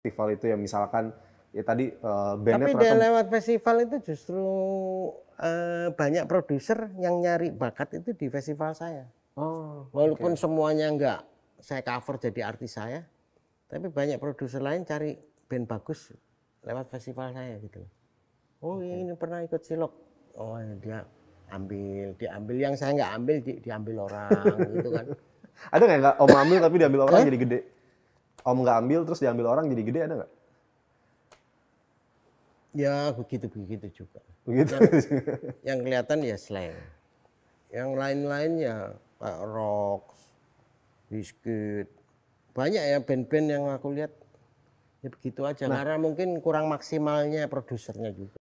festival itu ya misalkan ya tadi uh, bandnya tapi ternyata... lewat festival itu justru uh, banyak produser yang nyari bakat itu di festival saya oh walaupun okay. semuanya nggak saya cover jadi artis saya tapi banyak produser lain cari band bagus lewat festival saya gitu oh okay. ini pernah ikut silok oh dia ambil diambil yang saya nggak ambil di, diambil orang gitu kan ada nggak om ambil tapi diambil orang jadi gede om nggak ambil terus diambil orang jadi gede ada nggak? Ya begitu begitu juga. Begitu. Yang, yang kelihatan ya slang. Yang lain-lain ya Pak Rock, Biscuit, banyak ya band-band yang aku lihat ya begitu aja nah, karena mungkin kurang maksimalnya produsernya juga.